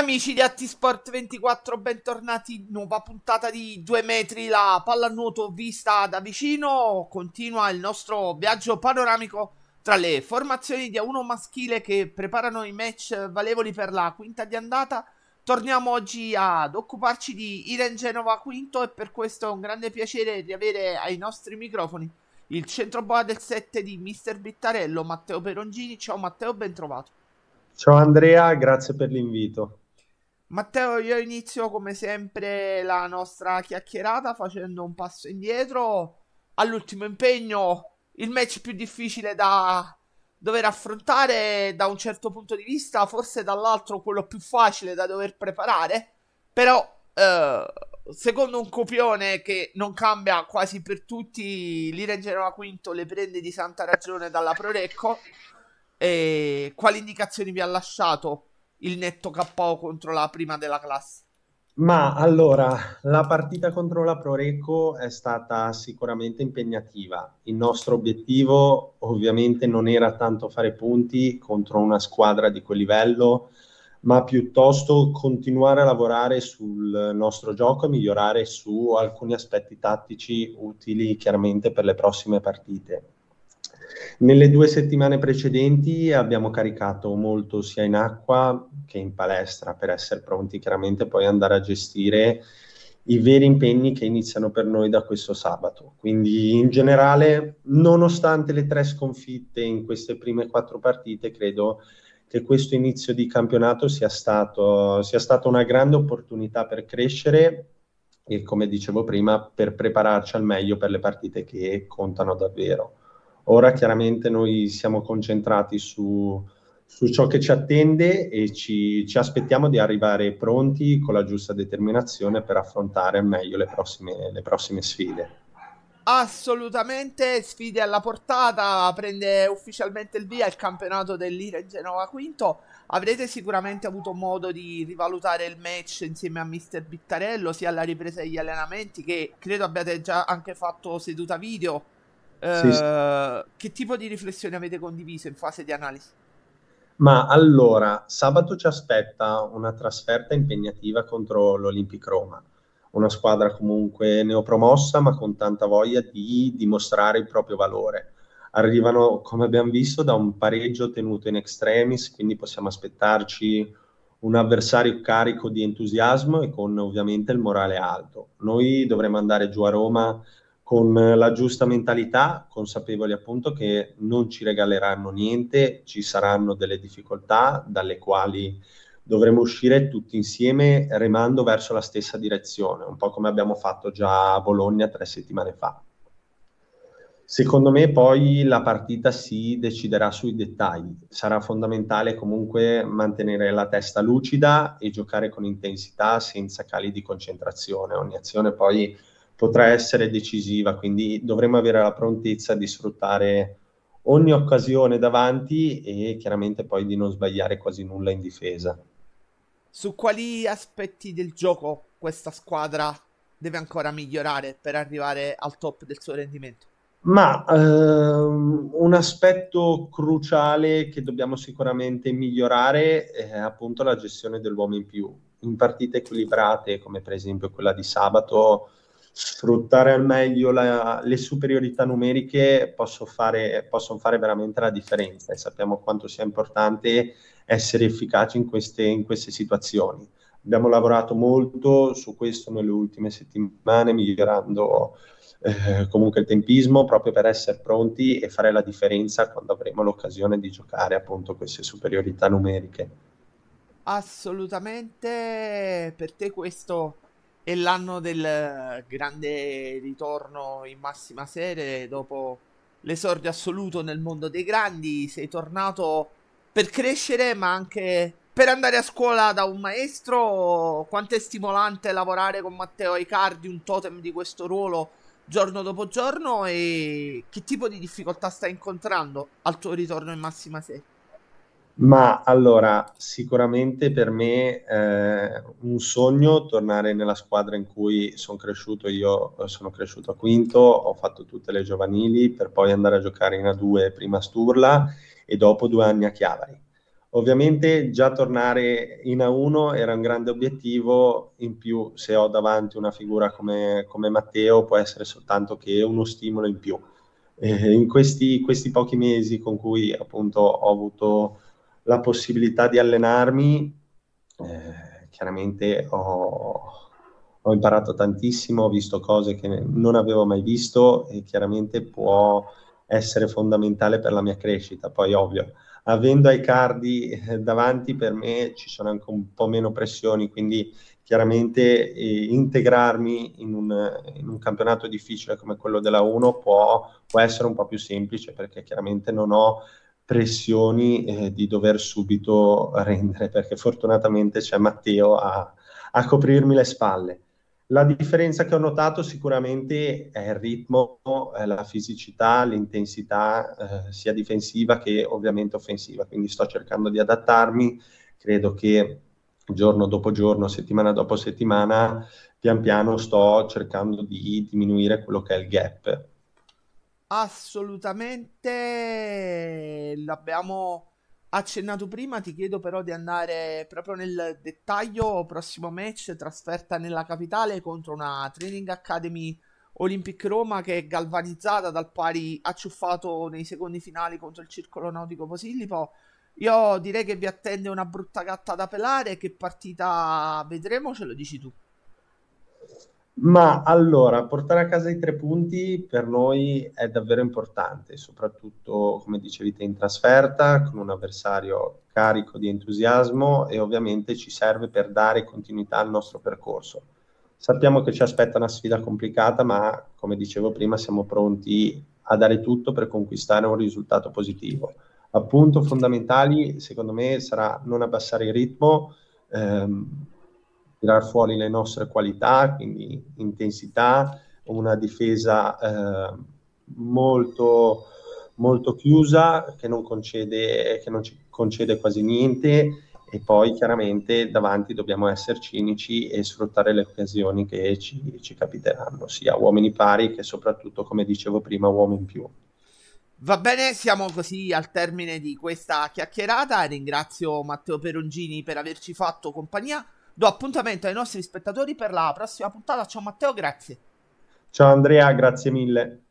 Amici di Attisport 24, bentornati nuova puntata di 2 metri, la pallanuoto vista da vicino. Continua il nostro viaggio panoramico tra le formazioni di A1 maschile che preparano i match valevoli per la quinta di andata. Torniamo oggi ad occuparci di Iren Genova Quinto e per questo è un grande piacere di avere ai nostri microfoni il centroboa del 7 di Mister Bittarello, Matteo Perongini. Ciao Matteo, bentrovato. Ciao Andrea, grazie per l'invito. Matteo, io inizio come sempre la nostra chiacchierata facendo un passo indietro all'ultimo impegno, il match più difficile da dover affrontare da un certo punto di vista, forse dall'altro quello più facile da dover preparare, però eh, secondo un copione che non cambia quasi per tutti, l'Ire Genova Quinto le prende di santa ragione dalla Prorecco e quali indicazioni vi ha lasciato il netto KO contro la prima della classe. Ma allora, la partita contro la Proreco è stata sicuramente impegnativa. Il nostro obiettivo ovviamente non era tanto fare punti contro una squadra di quel livello, ma piuttosto continuare a lavorare sul nostro gioco e migliorare su alcuni aspetti tattici utili chiaramente per le prossime partite. Nelle due settimane precedenti abbiamo caricato molto sia in acqua che in palestra per essere pronti chiaramente poi andare a gestire i veri impegni che iniziano per noi da questo sabato. Quindi in generale, nonostante le tre sconfitte in queste prime quattro partite, credo che questo inizio di campionato sia, stato, sia stata una grande opportunità per crescere e, come dicevo prima, per prepararci al meglio per le partite che contano davvero. Ora chiaramente noi siamo concentrati su, su ciò che ci attende e ci, ci, aspettiamo di arrivare pronti con la giusta determinazione per affrontare al meglio le prossime, le prossime sfide. Assolutamente, sfide alla portata, prende ufficialmente il via il campionato dell'Ire Genova Quinto. Avrete sicuramente avuto modo di rivalutare il match insieme a Mister Bittarello, sia alla ripresa degli allenamenti che credo abbiate già anche fatto seduta video eh, che tipo di riflessioni avete condiviso in fase di analisi? Ma allora, sabato ci aspetta una trasferta impegnativa contro l'Olympic Roma, una squadra comunque neopromossa ma con tanta voglia di dimostrare il proprio valore. Arrivano, come abbiamo visto, da un pareggio tenuto in extremis, quindi possiamo aspettarci un avversario carico di entusiasmo e con ovviamente il morale alto. Noi dovremo andare giù a Roma con eh, la giusta mentalità, consapevoli appunto che non ci regaleranno niente, ci saranno delle difficoltà dalle quali dovremo uscire tutti insieme remando verso la stessa direzione, un po' come abbiamo fatto già a Bologna tre settimane fa. Secondo me poi la partita si deciderà sui dettagli, sarà fondamentale comunque mantenere la testa lucida e giocare con intensità senza cali di concentrazione, ogni azione poi potrà essere decisiva, quindi dovremo avere la prontezza di sfruttare ogni occasione davanti e chiaramente poi di non sbagliare quasi nulla in difesa. Su quali aspetti del gioco questa squadra deve ancora migliorare per arrivare al top del suo rendimento? Ma ehm, un aspetto cruciale che dobbiamo sicuramente migliorare è appunto la gestione dell'uomo in più. In partite equilibrate come per esempio quella di sabato sfruttare al meglio la, le superiorità numeriche possono fare, possono fare veramente la differenza e sappiamo quanto sia importante essere efficaci in queste, in queste situazioni. Abbiamo lavorato molto su questo nelle ultime settimane, migliorando eh, comunque il tempismo proprio per essere pronti e fare la differenza quando avremo l'occasione di giocare appunto queste superiorità numeriche. Assolutamente, per te questo è l'anno del grande ritorno in massima serie dopo l'esordio assoluto nel mondo dei grandi. Sei tornato per crescere, ma anche per andare a scuola da un maestro. Quanto è stimolante lavorare con Matteo Icardi, un totem di questo ruolo, giorno dopo giorno. E che tipo di difficoltà stai incontrando al tuo ritorno in massima serie? Ma allora, sicuramente per me eh, un sogno tornare nella squadra in cui sono cresciuto, io eh, sono cresciuto a Quinto, ho fatto tutte le giovanili per poi andare a giocare in A2 prima a Sturla e dopo due anni a Chiavari. Ovviamente già tornare in A1 era un grande obiettivo, in più se ho davanti una figura come, come Matteo può essere soltanto che uno stimolo in più. Eh, in questi, questi pochi mesi con cui appunto ho avuto la possibilità di allenarmi, eh, chiaramente ho, ho, imparato tantissimo, ho visto cose che non avevo mai visto e chiaramente può essere fondamentale per la mia crescita. Poi ovvio, avendo ai cardi eh, davanti per me ci sono anche un po' meno pressioni, quindi chiaramente eh, integrarmi in un, in un, campionato difficile come quello della 1 può, può essere un po' più semplice perché chiaramente non ho pressioni eh, di dover subito rendere, perché fortunatamente c'è Matteo a, a coprirmi le spalle. La differenza che ho notato sicuramente è il ritmo, la fisicità, l'intensità eh, sia difensiva che ovviamente offensiva, quindi sto cercando di adattarmi, credo che giorno dopo giorno, settimana dopo settimana, pian piano sto cercando di diminuire quello che è il gap assolutamente l'abbiamo accennato prima, ti chiedo però di andare proprio nel dettaglio, prossimo match trasferta nella capitale contro una Training Academy Olympic Roma che è galvanizzata dal pari acciuffato nei secondi finali contro il Circolo Nautico Posillipo. Io direi che vi attende una brutta gatta da pelare, che partita vedremo, ce lo dici tu. Ma allora, portare a casa i tre punti per noi è davvero importante, soprattutto come dicevi te in trasferta, con un avversario carico di entusiasmo e ovviamente ci serve per dare continuità al nostro percorso. Sappiamo che ci aspetta una sfida complicata, ma come dicevo prima siamo pronti a dare tutto per conquistare un risultato positivo. Appunto fondamentali, secondo me, sarà non abbassare il ritmo. Ehm, tirare fuori le nostre qualità, quindi intensità, una difesa eh, molto, molto chiusa che non, concede, che non ci concede quasi niente e poi chiaramente davanti dobbiamo essere cinici e sfruttare le occasioni che ci, ci capiteranno, sia uomini pari che soprattutto, come dicevo prima, uomini in più. Va bene, siamo così al termine di questa chiacchierata. Ringrazio Matteo Perongini per averci fatto compagnia. Do appuntamento ai nostri spettatori per la prossima puntata. Ciao Matteo, grazie. Ciao Andrea, grazie mille.